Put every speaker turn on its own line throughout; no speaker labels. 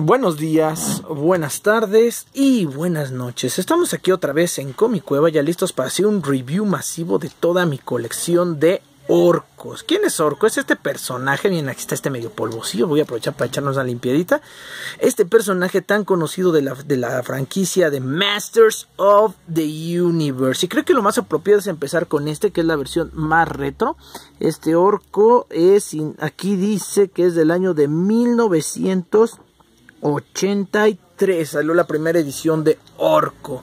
Buenos días, buenas tardes y buenas noches. Estamos aquí otra vez en Cueva ya listos para hacer un review masivo de toda mi colección de orcos. ¿Quién es orco? Es este personaje, miren aquí está este medio polvocillo, voy a aprovechar para echarnos una limpiadita. Este personaje tan conocido de la, de la franquicia de Masters of the Universe. Y creo que lo más apropiado es empezar con este, que es la versión más retro. Este orco es, aquí dice que es del año de 1900. 83 salió la primera edición de Orco.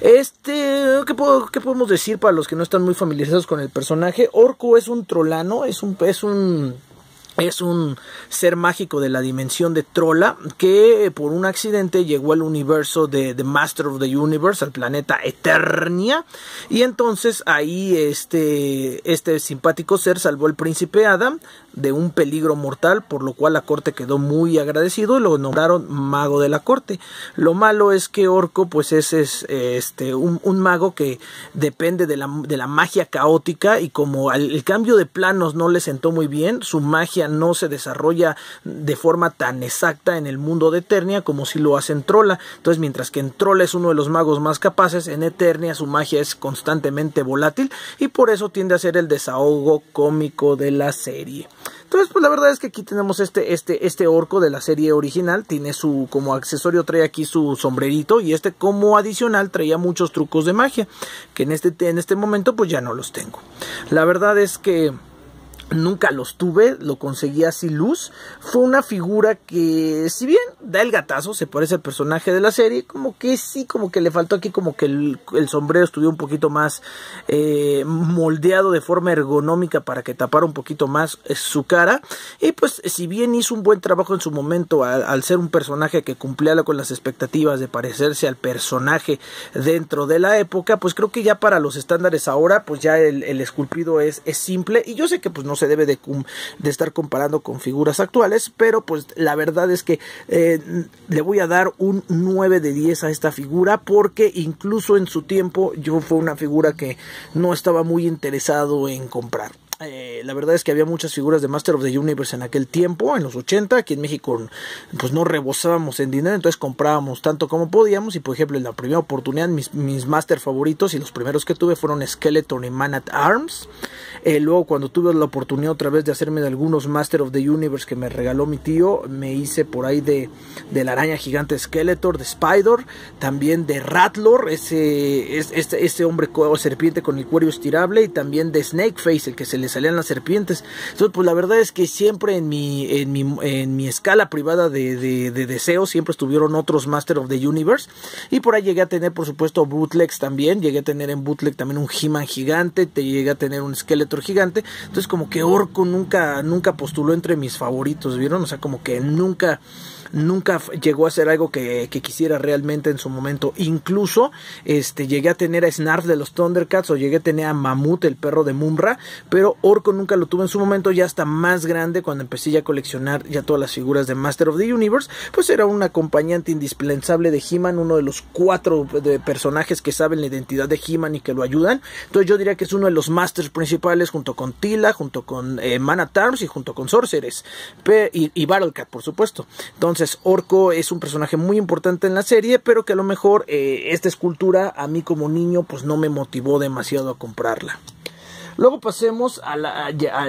Este, ¿qué, podemos decir para los que no están muy familiarizados con el personaje? Orco es un trolano, es un, es un ser mágico de la dimensión de Trola que por un accidente llegó al universo de The Master of the Universe, al planeta Eternia. Y entonces ahí este, este simpático ser salvó al príncipe Adam de un peligro mortal, por lo cual la corte quedó muy agradecido y lo nombraron mago de la corte. Lo malo es que Orco pues es, es este, un, mago que depende de la, magia caótica y como el, cambio de planos no le sentó muy bien, su magia no se desarrolla de forma tan exacta en el mundo de Eternia como si lo hace en Trola. Entonces mientras que en Trola es uno de los magos más capaces, en Eternia su magia es constantemente volátil y por eso tiende a ser el desahogo cómico de la serie. Entonces, pues la verdad es que aquí tenemos este, este, este orco de la serie original. Tiene su, como accesorio trae aquí su sombrerito y este como adicional traía muchos trucos de magia. Que en este, en este momento pues ya no los tengo. La verdad es que... Nunca los tuve, lo conseguí así luz. Fue una figura que, si bien da el gatazo, se parece al personaje de la serie, como que sí, como que le faltó aquí, como que el, sombrero ...estuvo un poquito más eh, moldeado de forma ergonómica para que tapara un poquito más eh, su cara. Y pues, si bien hizo un buen trabajo en su momento al, ser un personaje que cumplía con las expectativas de parecerse al personaje dentro de la época, pues creo que ya para los estándares ahora, pues ya el, esculpido es, es simple. Y yo sé que pues no se debe de, estar comparando con figuras actuales, pero pues la verdad es que eh, le voy a dar un 9 de 10 a esta figura porque incluso en su tiempo yo fue una figura que no estaba muy interesado en comprar. Eh, la verdad es que había muchas figuras de Master of the Universe en aquel tiempo, en los 80, aquí en México pues no rebosábamos en dinero, entonces comprábamos tanto como podíamos y por ejemplo en la primera oportunidad mis, Master favoritos y los primeros que tuve fueron Skeleton y Man at Arms. Eh, luego cuando tuve la oportunidad otra vez de hacerme de algunos Master of the Universe que me regaló mi tío, me hice por ahí de, la araña gigante Skeletor, de Spider, también de Rattlor, ese, ese este, o este hombre serpiente con el cuero estirable y también de Snakeface, el que se les salían las serpientes. Entonces, pues la verdad es que siempre en mi, en mi, en mi escala privada de, deseos, siempre estuvieron otros Master of the Universe. Y por ahí llegué a tener, por supuesto, bootlegs también. Llegué a tener en bootleg también un He-Man gigante, te llegué a tener un Skeletor gigante. Entonces, como que Orco nunca, nunca postuló entre mis favoritos, ¿vieron? O sea, como que nunca nunca llegó a ser algo que, quisiera realmente en su momento. Incluso este, llegué a tener a Snarf de los Thundercats o llegué a tener a Mamut, el perro de Mumra, pero Orco nunca lo tuve en su momento, ya hasta más grande cuando empecé ya a coleccionar ya todas las figuras de Master of the Universe, pues era un acompañante indispensable de He-Man, uno de los cuatro personajes que saben la identidad de He-Man y que lo ayudan. Entonces yo diría que es uno de los masters principales junto con Tila, junto con eh, Mana Tars y junto con Sorceres y, y por supuesto. Entonces Orco es un personaje muy importante en la serie, pero que a lo mejor eh, esta escultura a mí como niño pues no me motivó demasiado a comprarla. Luego pasemos a,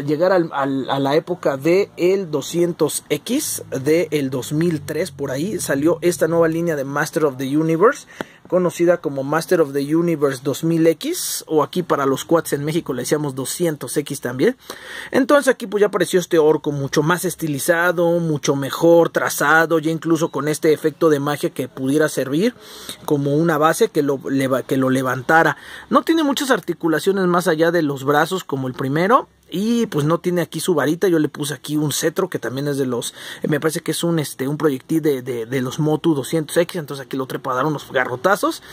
llegar a la época de el 200X, del 2003 por ahí, salió esta nueva línea de Master of the Universe conocida como Master of the Universe 2000X, o aquí para los quads en México le decíamos 200X también. Entonces aquí pues ya apareció este orco mucho más estilizado, mucho mejor trazado, ya incluso con este efecto de magia que pudiera servir como una base que lo, que lo levantara. No tiene muchas articulaciones más allá de los brazos como el primero, y pues no tiene aquí su varita, yo le puse aquí un cetro que también es de los, eh, me parece que es un, este, un proyectil de, los Motu 200X, entonces aquí lo trepo a dar unos garrotazos,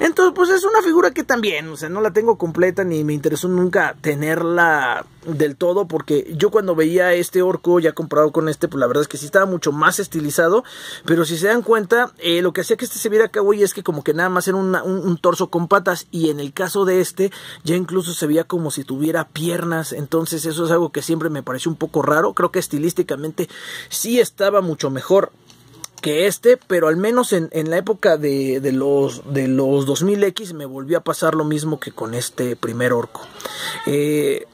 entonces pues es una figura que también, o sea, no la tengo completa ni me interesó nunca tenerla del todo porque yo cuando veía este orco ya comparado con este, pues la verdad es que sí estaba mucho más estilizado, pero si se dan cuenta, eh, lo que hacía que este se viera y es que como que nada más era un torso con patas y en el caso de este ya incluso se veía como si tuviera piernas, entonces eso es algo que siempre me pareció un poco raro. Creo que estilísticamente sí estaba mucho mejor que este, pero al menos en, la época de, los, 2000X me volvió a pasar lo mismo que con este primer orco. Eh,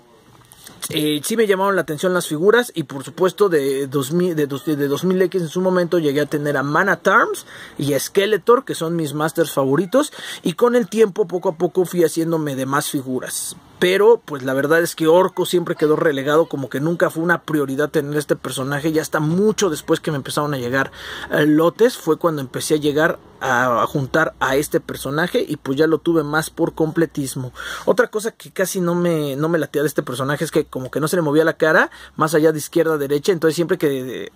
eh, sí me llamaron la atención las figuras y por supuesto de 2000, x en su momento llegué a tener a Mana at y a Skeletor que son mis masters favoritos y con el tiempo poco a poco fui haciéndome de más figuras pero pues la verdad es que Orco siempre quedó relegado como que nunca fue una prioridad tener este personaje. Ya hasta mucho después que me empezaron a llegar eh, lotes fue cuando empecé a llegar a, juntar a este personaje y pues ya lo tuve más por completismo. Otra cosa que casi no me, no me latía de este personaje es que como que no se le movía la cara más allá de izquierda a derecha. Entonces siempre que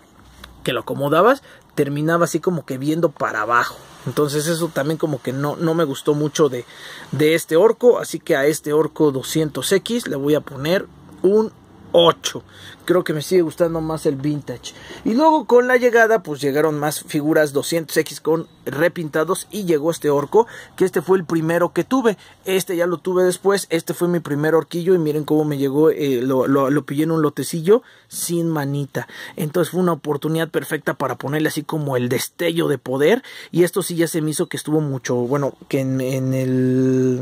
que lo acomodabas, terminaba así como que viendo para abajo. Entonces eso también como que no, no me gustó mucho de, de este orco. Así que a este orco 200X le voy a poner un 8. Creo que me sigue gustando más el vintage. Y luego con la llegada, pues llegaron más figuras 200X con repintados y llegó este orco, que este fue el primero que tuve. Este ya lo tuve después, este fue mi primer orquillo y miren cómo me llegó, eh, lo, pillé en un lotecillo sin manita. Entonces fue una oportunidad perfecta para ponerle así como el destello de poder y esto sí ya se me hizo que estuvo mucho, bueno, que en el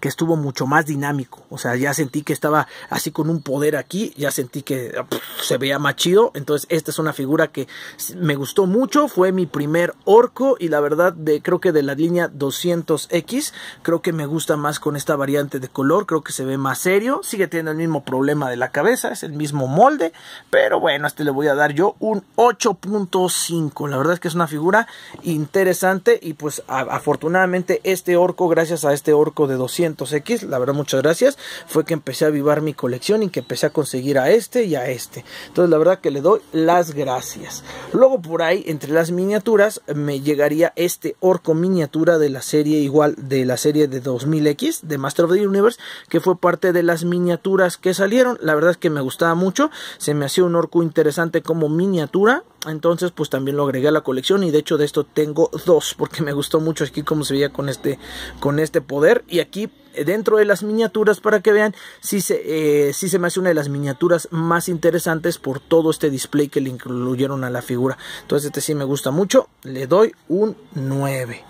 que estuvo mucho más dinámico. O sea, ya sentí que estaba así con un poder aquí, ya sentí que se veía más chido. Entonces, esta es una figura que me gustó mucho. Fue mi primer orco y la verdad, de, creo que de la línea 200X, creo que me gusta más con esta variante de color. Creo que se ve más serio. Sigue teniendo el mismo problema de la cabeza, es el mismo molde. Pero bueno, este le voy a dar yo un 8.5. La verdad es que es una figura interesante y pues afortunadamente este orco, gracias a este orco de 200 x la verdad muchas gracias, fue que empecé a avivar mi colección y que empecé a conseguir a este y a este. Entonces la verdad que le doy las gracias. Luego por ahí, entre las miniaturas, me llegaría este orco miniatura de la serie igual, de la serie de 2000X, de Master of the Universe, que fue parte de las miniaturas que salieron. La verdad es que me gustaba mucho, se me hacía un orco interesante como miniatura, entonces pues también lo agregué a la colección y de hecho de esto tengo dos porque me gustó mucho aquí como se veía con este con este poder y aquí eh, dentro de las miniaturas para que vean si eh, se, me hace una de las miniaturas más interesantes por todo este display que le incluyeron a la figura. Entonces este sí me gusta mucho, le doy un 9.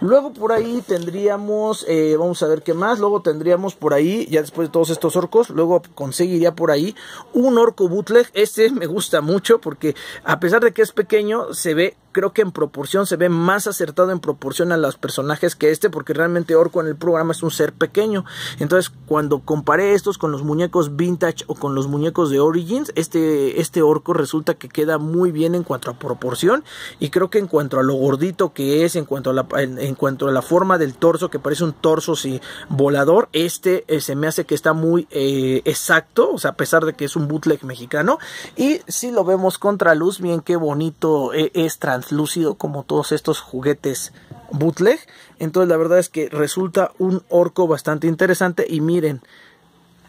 Luego por ahí tendríamos, eh, vamos a ver qué más, luego tendríamos por ahí, ya después de todos estos orcos, luego conseguiría por ahí un orco bootleg. Este me gusta mucho porque a pesar de que es pequeño, se ve creo que en proporción se ve más acertado en proporción a los personajes que este, porque realmente Orco en el programa es un ser pequeño. Entonces, cuando comparé estos con los muñecos vintage o con los muñecos de Origins, este, este Orco resulta que queda muy bien en cuanto a proporción y creo que en cuanto a lo gordito que es, en cuanto a la en, cuanto a la forma del torso, que parece un torso si volador, este eh, se me hace que está muy eh, exacto, o sea, a pesar de que es un bootleg mexicano, y si lo vemos contra luz, bien qué bonito eh, es translúcido como todos estos juguetes bootleg, entonces la verdad es que resulta un orco bastante interesante y miren,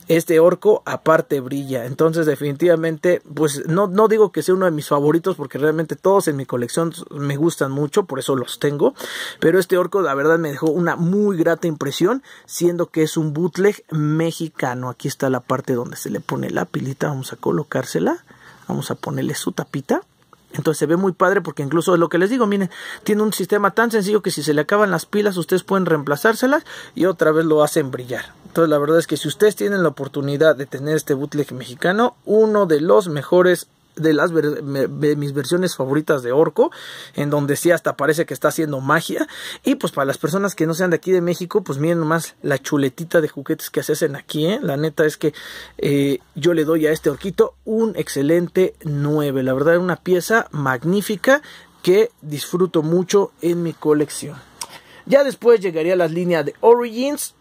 este orco aparte brilla. Entonces definitivamente, pues no, no digo que sea uno de mis favoritos porque realmente todos en mi colección me gustan mucho, por eso los tengo. Pero este orco la verdad me dejó una muy grata impresión, siendo que es un bootleg mexicano. Aquí está la parte donde se le pone la pilita, vamos a colocársela, vamos a ponerle su tapita. Entonces se ve muy padre porque incluso lo que les digo, miren, tiene un sistema tan sencillo que si se le acaban las pilas ustedes pueden reemplazárselas y otra vez lo hacen brillar. Entonces la verdad es que si ustedes tienen la oportunidad de tener este bootleg mexicano, uno de los mejores de las mis versiones favoritas de Orco, en donde sí hasta parece que está haciendo magia. Y pues para las personas que no sean de aquí de México, pues miren nomás la chuletita de juguetes que se hacen aquí. ¿eh? La neta es que eh, yo le doy a este orquito un excelente 9. La verdad, es una pieza magnífica que disfruto mucho en mi colección. Ya después llegaría a las líneas de Origins,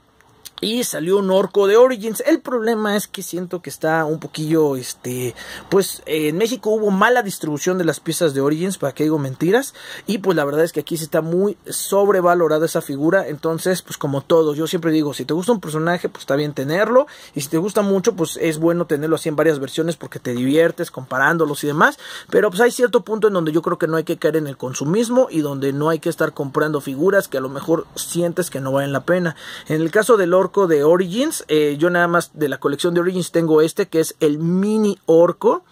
y salió un orco de Origins. El problema es que siento que está un poquillo, este, pues eh, en México hubo mala distribución de las piezas de Origins, para que digo mentiras. Y pues la verdad es que aquí se está muy sobrevalorada esa figura. Entonces, pues como todos. yo siempre digo, si te gusta un personaje, pues está bien tenerlo. Y si te gusta mucho, pues es bueno tenerlo así en varias versiones porque te diviertes comparándolos y demás. Pero pues hay cierto punto en donde yo creo que no hay que caer en el consumismo y donde no hay que estar comprando figuras que a lo mejor sientes que no valen la pena. En el caso del orco, de Origins. Eh, yo nada más de la colección de Origins tengo este, que es el mini orco.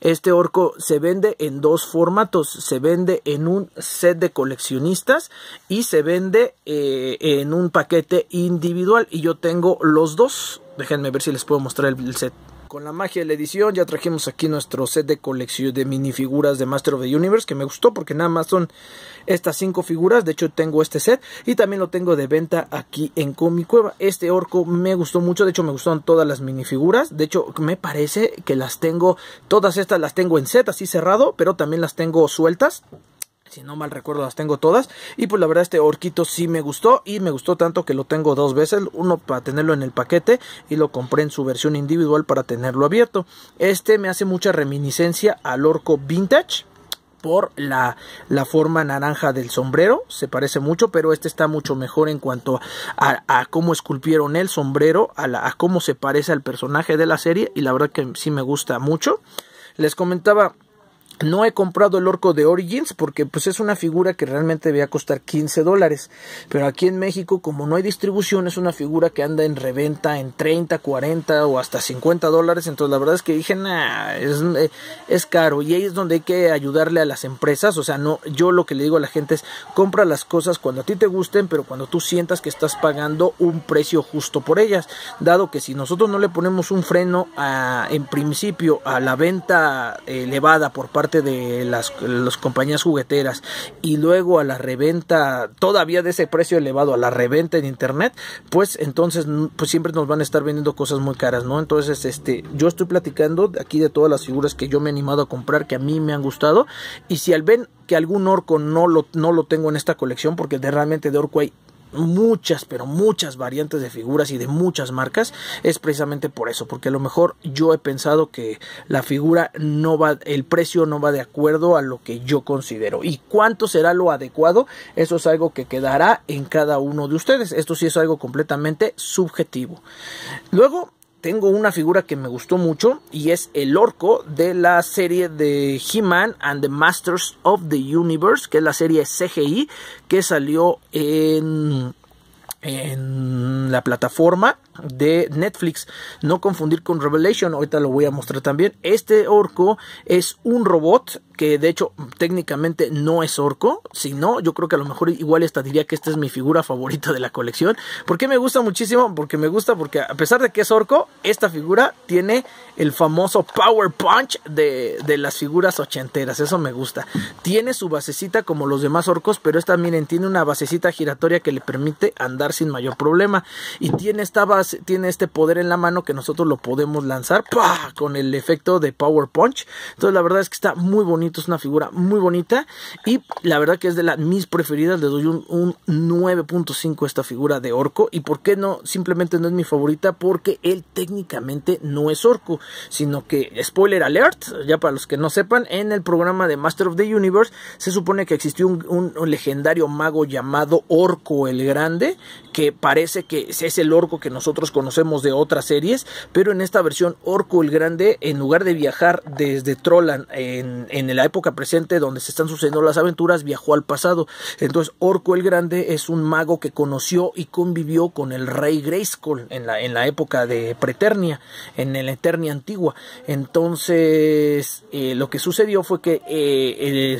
Este orco se vende en dos formatos. Se vende en un set de coleccionistas y se vende eh, en un paquete individual. Y yo tengo los dos. Déjenme ver si les puedo mostrar el set con la magia de la edición ya trajimos aquí nuestro set de colección de minifiguras de Master of the Universe que me gustó porque nada más son estas cinco figuras. De hecho tengo este set y también lo tengo de venta aquí en Comic Cueva. Este orco me gustó mucho, de hecho me gustaron todas las minifiguras. De hecho me parece que las tengo, todas estas las tengo en set así cerrado, pero también las tengo sueltas si no mal recuerdo las tengo todas y pues la verdad este orquito sí me gustó y me gustó tanto que lo tengo dos veces uno para tenerlo en el paquete y lo compré en su versión individual para tenerlo abierto este me hace mucha reminiscencia al orco vintage por la, forma naranja del sombrero, se parece mucho, pero este está mucho mejor en cuanto a, cómo esculpieron el sombrero, a, a cómo se parece al personaje de la serie y la verdad que sí me gusta mucho. Les comentaba no he comprado el orco de Origins porque pues es una figura que realmente debía costar 15 dólares. Pero aquí en México, como no hay distribución, es una figura que anda en reventa en 30, 40 o hasta 50 dólares. Entonces la verdad es que dije, es, eh, es caro. Y ahí es donde hay que ayudarle a las empresas. O sea, no, yo lo que le digo a la gente es compra las cosas cuando a ti te gusten, pero cuando tú sientas que estás pagando un precio justo por ellas. Dado que si nosotros no le ponemos un freno a, en principio a la venta elevada por parte de las, compañías jugueteras y luego a la reventa todavía de ese precio elevado a la reventa en internet, pues entonces pues siempre nos van a estar vendiendo cosas muy caras, ¿no? Entonces, este, yo estoy platicando aquí de todas las figuras que yo me he animado a comprar, que a mí me han gustado, y si al ven que algún orco no lo, no lo tengo en esta colección, porque de, realmente de orco hay muchas, pero muchas variantes de figuras y de muchas marcas, es precisamente por eso, porque a lo mejor yo he pensado que la figura no va, el precio no va de acuerdo a lo que yo considero. ¿Y cuánto será lo adecuado? Eso es algo que quedará en cada uno de ustedes. Esto sí es algo completamente subjetivo. Luego, tengo una figura que me gustó mucho y es el orco de la serie de He-Man and the Masters of the Universe, que es la serie CGI que salió en, en la plataforma de Netflix. No confundir con Revelation, ahorita lo voy a mostrar también. Este orco es un robot que de hecho técnicamente no es orco, sino yo creo que a lo mejor igual esta diría que esta es mi figura favorita de la colección. porque me gusta muchísimo? Porque me gusta porque a pesar de que es orco, esta figura tiene el famoso Power Punch de, de las figuras ochenteras, eso me gusta. Tiene su basecita como los demás orcos, pero esta miren, tiene una basecita giratoria que le permite andar sin mayor problema y tiene esta base tiene este poder en la mano que nosotros lo podemos lanzar con el efecto de Power Punch. Entonces la verdad es que está muy bonito, es una figura muy bonita y la verdad que es de las mis preferidas. Le doy un, 9.5 esta figura de orco y por qué no, simplemente no es mi favorita porque él técnicamente no es orco, sino que, spoiler alert, ya para los que no sepan, en el programa de Master of the Universe se supone que existió un legendario mago llamado Orco el Grande que parece que es el orco que nosotros conocemos de otras series, pero en esta versión Orco el Grande, en lugar de viajar desde Trollan en, la época presente donde se están sucediendo las aventuras, viajó al pasado. Entonces Orco el Grande es un mago que conoció y convivió con el rey Grayskull en la, en la época de Preternia, en la Eternia antigua. Entonces eh, lo que sucedió fue que eh, eh,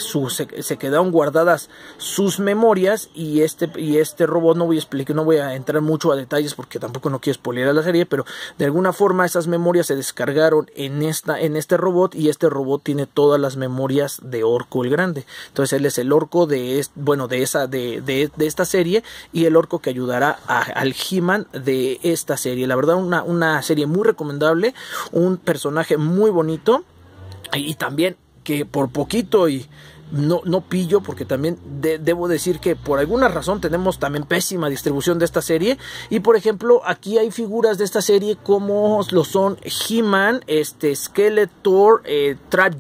se, quedaron guardadas sus memorias y este, y este robot, no voy a explicar, no voy a entrar mucho a detalles porque tampoco no que a la serie, pero de alguna forma esas memorias se descargaron en, esta, en este robot y este robot tiene todas las memorias de Orco el Grande. Entonces él es el orco de, bueno, de, esa, de, de, esta serie y el orco que ayudará a, al He-Man de esta serie. La verdad, una, una serie muy recomendable, un personaje muy bonito y también que por poquito y no, no pillo porque también debo decir que por alguna razón tenemos también pésima distribución de esta serie y por ejemplo aquí hay figuras de esta serie como lo son He-Man, este Skeletor, eh, Trap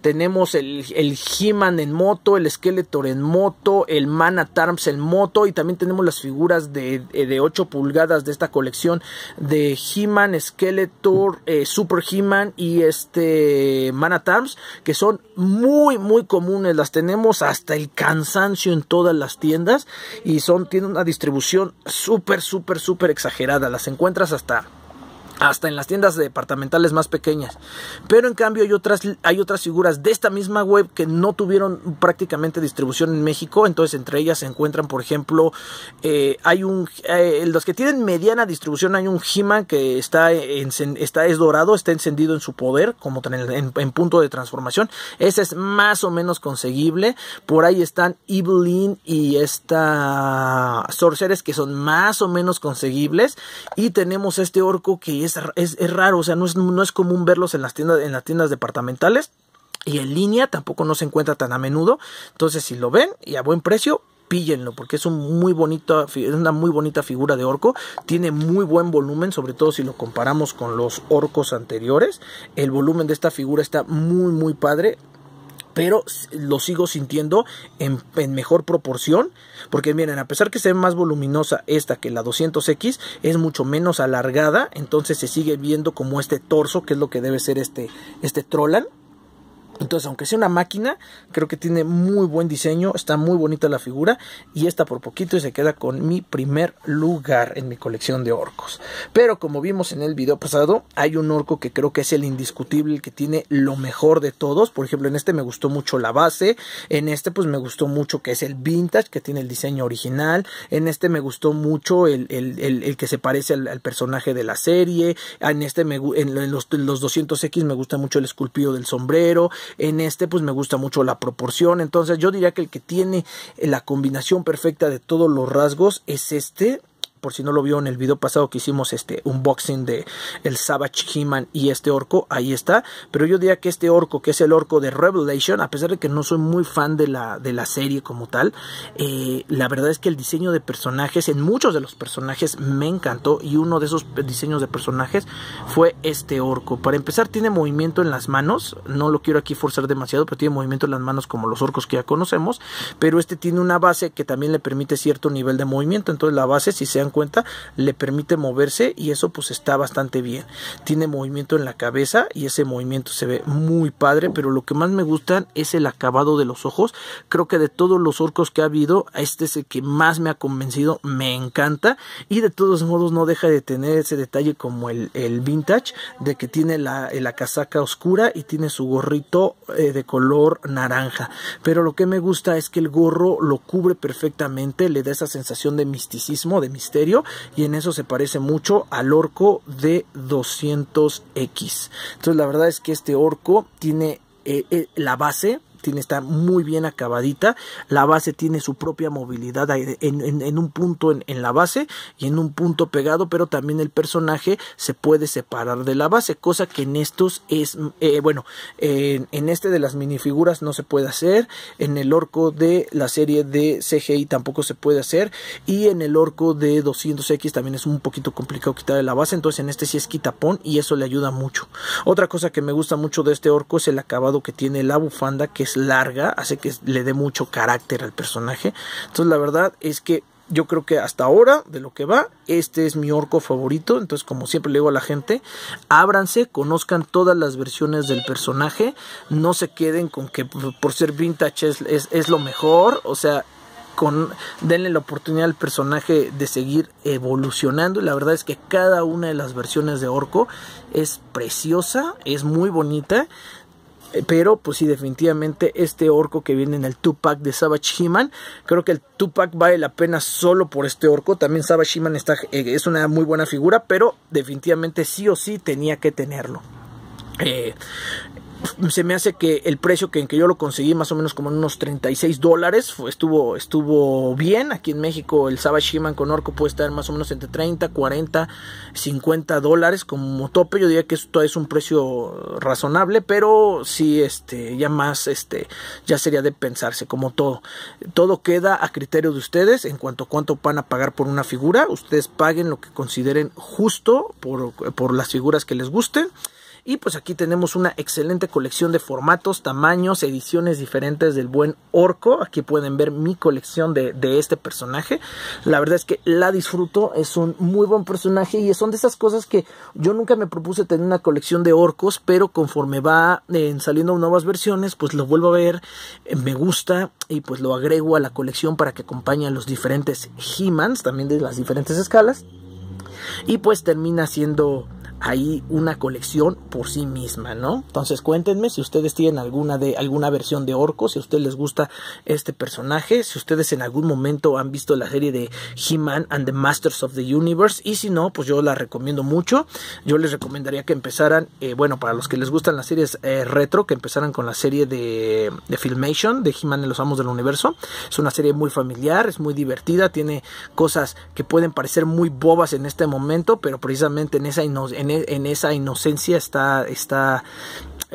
tenemos el, el He-Man en moto, el Skeletor en moto, el mana at en moto y también tenemos las figuras de, eh, de 8 pulgadas de esta colección de He-Man, Skeletor, eh, Super He-Man y este Man at que son muy muy comunes, las tenemos hasta el cansancio en todas las tiendas y son, tienen una distribución súper, súper, súper exagerada, las encuentras hasta hasta en las tiendas departamentales más pequeñas. Pero en cambio hay otras, hay otras figuras de esta misma web que no tuvieron prácticamente distribución en México. Entonces entre ellas se encuentran, por ejemplo, eh, hay un, eh, los que tienen mediana distribución, hay un He-Man que está, está, es dorado, está encendido en su poder, como en, punto de transformación. Ese es más o menos conseguible. Por ahí están Evelyn y esta Sorceres que son más o menos conseguibles. Y tenemos este orco que es es, raro, o sea, no es, común verlos en las tiendas, en las tiendas departamentales y en línea tampoco no se encuentra tan a menudo. Entonces, si lo ven y a buen precio, píllenlo porque es un muy es una muy bonita figura de orco, tiene muy buen volumen, sobre todo si lo comparamos con los orcos anteriores. El volumen de esta figura está muy muy padre pero lo sigo sintiendo en, mejor proporción, porque miren, a pesar que se ve más voluminosa esta que la 200X, es mucho menos alargada, entonces se sigue viendo como este torso, que es lo que debe ser este, este Trolan. Entonces, aunque sea una máquina, creo que tiene muy buen diseño, está muy bonita la figura y esta por poquito y se queda con mi primer lugar en mi colección de orcos. Pero como vimos en el video pasado, hay un orco que creo que es el indiscutible, que tiene lo mejor de todos. Por ejemplo, en este me gustó mucho la base, en este pues me gustó mucho que es el vintage, que tiene el diseño original, en este me gustó mucho el, que se parece al, personaje de la serie, en este me, en los, en los 200X me gusta mucho el esculpido del sombrero, en este pues me gusta mucho la proporción. Entonces yo diría que el que tiene eh, la combinación perfecta de todos los rasgos es este por si no lo vio en el video pasado que hicimos este unboxing de el Savage He-Man y este orco, ahí está, pero yo diría que este orco, que es el orco de Revelation, a pesar de que no soy muy fan de la, de la serie como tal, eh, la verdad es que el diseño de personajes, en muchos de los personajes me encantó y uno de esos diseños de personajes fue este orco. Para empezar, tiene movimiento en las manos, no lo quiero aquí forzar demasiado, pero tiene movimiento en las manos como los orcos que ya conocemos, pero este tiene una base que también le permite cierto nivel de movimiento, entonces la base, si sean cuenta le permite moverse y eso pues está bastante bien. Tiene movimiento en la cabeza y ese movimiento se ve muy padre, pero lo que más me gusta es el acabado de los ojos. Creo que de todos los orcos que ha habido, este es el que más me ha convencido, me encanta y de todos modos no deja de tener ese detalle como el, vintage de que tiene la, casaca oscura y tiene su gorrito eh, de color naranja. Pero lo que me gusta es que el gorro lo cubre perfectamente, le da esa sensación de misticismo, de misterio y en eso se parece mucho al orco de 200X. Entonces la verdad es que este orco tiene eh, eh, la base tiene, está muy bien acabadita. La base tiene su propia movilidad en, un punto en, la base y en un punto pegado, pero también el personaje se puede separar de la base, cosa que en estos es, eh, bueno, en este de las minifiguras no se puede hacer, en el orco de la serie de CGI tampoco se puede hacer y en el orco de 200X también es un poquito complicado quitar la base, entonces en este sí es quitapón y eso le ayuda mucho. Otra cosa que me gusta mucho de este orco es el acabado que tiene la bufanda, que es larga, hace que le dé mucho carácter al personaje. Entonces la verdad es que yo creo que hasta ahora, de lo que va, este es mi orco favorito. Entonces, como siempre le digo a la gente, ábranse, conozcan todas las versiones del personaje. No se queden con que por ser vintage es, es lo mejor. O sea, con, denle la oportunidad al personaje de seguir evolucionando. La verdad es que cada una de las versiones de Orco es preciosa, es muy bonita. Eh, pero, pues sí, definitivamente este orco que viene en el Tupac de Savage He-Man. Creo que el Tupac vale la pena solo por este orco. También Savage He-Man eh, es una muy buena figura, pero definitivamente sí o sí tenía que tenerlo. Eh, se me hace que el precio que, en que yo lo conseguí, más o menos como en unos 36 dólares, estuvo, estuvo bien. Aquí en México el Sabashiman con Orco puede estar más o menos entre 30, 40, 50 dólares como tope. Yo diría que esto es un precio razonable, pero sí, este, ya más, este, ya sería de pensarse, como todo. Todo queda a criterio de ustedes en cuanto a cuánto van a pagar por una figura. Ustedes paguen lo que consideren justo por, por las figuras que les gusten. Y pues aquí tenemos una excelente colección de formatos, tamaños, ediciones diferentes del buen orco. Aquí pueden ver mi colección de, de este personaje. La verdad es que la disfruto, es un muy buen personaje y son de esas cosas que yo nunca me propuse tener una colección de orcos, pero conforme va eh, saliendo nuevas versiones, pues lo vuelvo a ver, eh, me gusta y pues lo agrego a la colección para que acompañe a los diferentes He-Mans, también de las diferentes escalas. Y pues termina siendo ahí una colección por sí misma, ¿no? Entonces cuéntenme si ustedes tienen alguna de alguna versión de Orco, si a ustedes les gusta este personaje, si ustedes en algún momento han visto la serie de He-Man and the Masters of the Universe y si no, pues yo la recomiendo mucho. Yo les recomendaría que empezaran, eh, bueno, para los que les gustan las series eh, retro, que empezaran con la serie de, Filmation de He-Man y los Amos del Universo. Es una serie muy familiar, es muy divertida, tiene cosas que pueden parecer muy bobas en este momento, pero precisamente en esa en e, en, esa inocencia está, está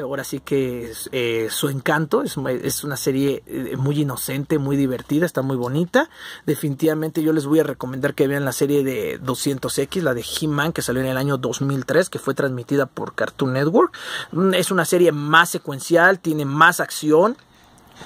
ahora sí que eh, su encanto es, es, una serie eh, muy inocente, muy divertida, está muy bonita. Definitivamente yo les voy a recomendar que vean la serie de 200X, la de He-Man que salió en el año 2003, que fue transmitida por Cartoon Network. Mm, es una serie más secuencial, tiene más acción,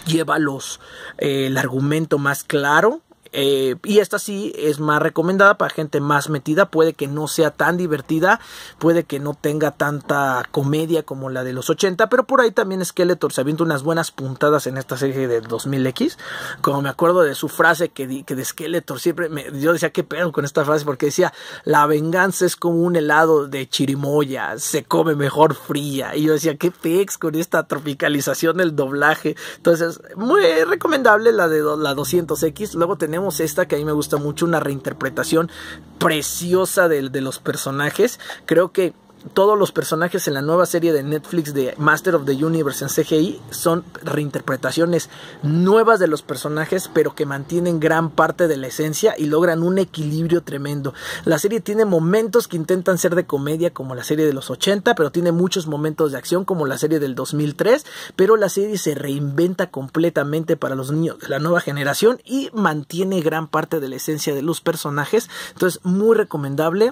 lleva los, eh, el argumento más claro, eh, y esta sí es más recomendada para gente más metida. Puede que no sea tan divertida, puede que no tenga tanta comedia como la de los 80, pero por ahí también Skeletor se ha visto unas buenas puntadas en esta serie de 2000X. Como me acuerdo de su frase que, de Skeletor siempre me, yo decía qué pedo con esta frase porque decía: La venganza es como un helado de chirimoya, se come mejor fría. Y yo decía: ¿Qué pex con esta tropicalización del doblaje? Entonces, muy recomendable la de la 200X. Luego tenemos esta que a mí me gusta mucho, una reinterpretación preciosa de los personajes. Creo que todos los personajes en la nueva serie de Netflix de Master of the Universe en CGI son reinterpretaciones nuevas de los personajes, pero que mantienen gran parte de la esencia y logran un equilibrio tremendo. La serie tiene momentos que intentan ser de comedia como la serie de los 80, pero tiene muchos momentos de acción como la serie del 2003, pero la serie se reinventa completamente para los niños de la nueva generación y mantiene gran parte de la esencia de los personajes. Entonces, muy recomendable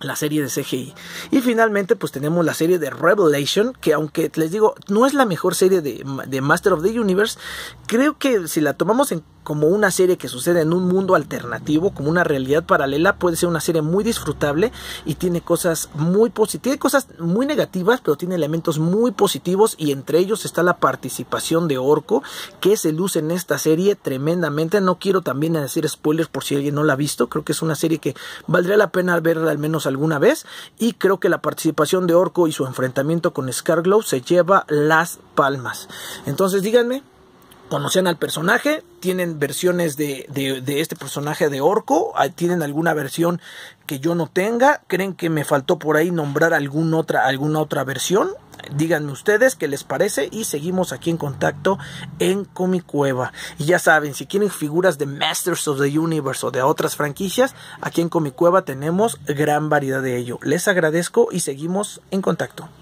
la serie de CGI. Y finalmente, pues tenemos la serie de Revelation, que aunque les digo, no es la mejor serie de, Master of the Universe, creo que si la tomamos en como una serie que sucede en un mundo alternativo, como una realidad paralela, puede ser una serie muy disfrutable y tiene cosas muy positivas, cosas muy negativas, pero tiene elementos muy positivos y entre ellos está la participación de Orco, que se luce en esta serie tremendamente. No quiero también decir spoilers por si alguien no la ha visto, creo que es una serie que valdría la pena verla al menos alguna vez y creo que la participación de Orco y su enfrentamiento con Scarglow se lleva las palmas. Entonces díganme, Conocen al personaje, tienen versiones de, este personaje de orco, ah, tienen alguna versión que yo no tenga, creen que me faltó por ahí nombrar alguna otra, alguna otra versión, díganme ustedes qué les parece y seguimos aquí en contacto en Comicueva. Y ya saben, si quieren figuras de Masters of the Universe o de otras franquicias, aquí en Cueva tenemos gran variedad de ello. Les agradezco y seguimos en contacto.